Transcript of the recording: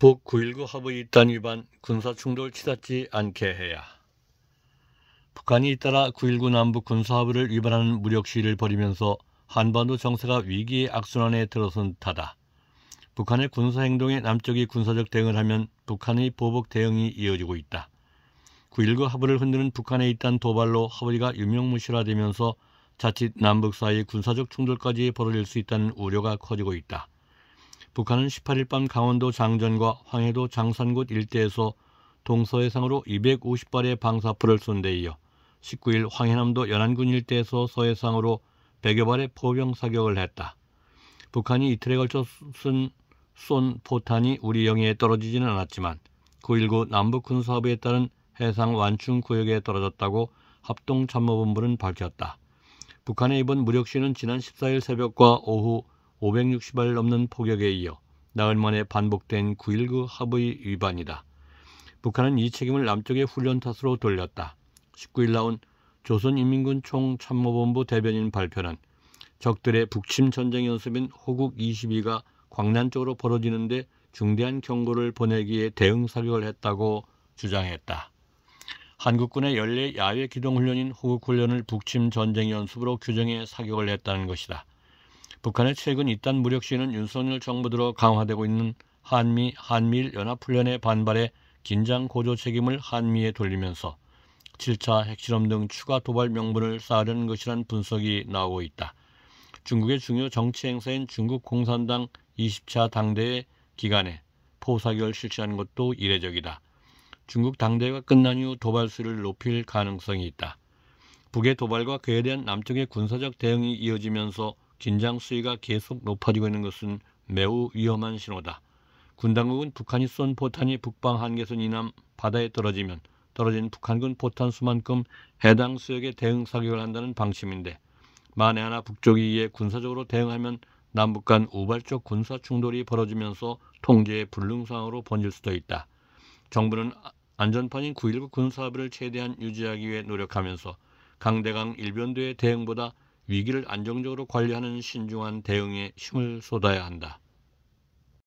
북9.19 합의 입단 위반 군사충돌 치닫지 않게 해야 북한이 잇따라 9.19 남북 군사합의를 위반하는 무력 시위를 벌이면서 한반도 정세가 위기의 악순환에 들어선 타다. 북한의 군사행동에 남쪽이 군사적 대응을 하면 북한의 보복 대응이 이어지고 있다. 9.19 합의를 흔드는 북한의 잇단 도발로 합의가 유명무실화되면서 자칫 남북 사이 군사적 충돌까지 벌어질 수 있다는 우려가 커지고 있다. 북한은 18일 밤 강원도 장전과 황해도 장산곶 일대에서 동서해상으로 250발의 방사포를 쏜 데 이어 19일 황해남도 연안군 일대에서 서해상으로 100여 발의 포병 사격을 했다. 북한이 이틀에 걸쳐 쏜, 쏜 포탄이 우리 영해에 떨어지지는 않았지만 9.19 남북군사업에 따른 해상 완충 구역에 떨어졌다고 합동참모본부는 밝혔다. 북한의 이번 무력 시는 지난 14일 새벽과 오후 560발 넘는 포격에 이어 나흘 만에 반복된 9.19 합의 위반이다. 북한은 이 책임을 남쪽의 훈련 탓으로 돌렸다. 19일 나온 조선인민군 총참모본부 대변인 발표는 적들의 북침 전쟁 연습인 호국 22가 광란 쪽으로 벌어지는데 중대한 경고를 보내기에 대응 사격을 했다고 주장했다. 한국군의 연례 야외 기동훈련인 호국훈련을 북침 전쟁 연습으로 규정해 사격을 했다는 것이다. 북한의 최근 이딴 무력 시위는 윤석열 정부 들어 강화되고 있는 한미 한미일 연합 훈련의반발에 긴장 고조 책임을 한미에 돌리면서 7차 핵실험 등 추가 도발 명분을 쌓으려는 것이란 분석이 나오고 있다. 중국의 중요 정치 행사인 중국 공산당 20차 당대회 기간에 포사결 실시한 것도 이례적이다. 중국 당대회가 끝난 이후 도발 수를 높일 가능성이 있다. 북의 도발과 그에 대한 남쪽의 군사적 대응이 이어지면서 긴장 수위가 계속 높아지고 있는 것은 매우 위험한 신호다. 군 당국은 북한이 쏜 포탄이 북방 한계선 이남 바다에 떨어지면 떨어진 북한군 포탄 수만큼 해당 수역에 대응 사격을 한다는 방침인데 만에 하나 북쪽이 이에 군사적으로 대응하면 남북 간 우발적 군사 충돌이 벌어지면서 통제의 불능상으로 번질 수도 있다. 정부는 아, 안전판인 9.19 군사합의를 최대한 유지하기 위해 노력하면서 강대강 일변도의 대응보다 위기를 안정적으로 관리하는 신중한 대응에 힘을 쏟아야 한다.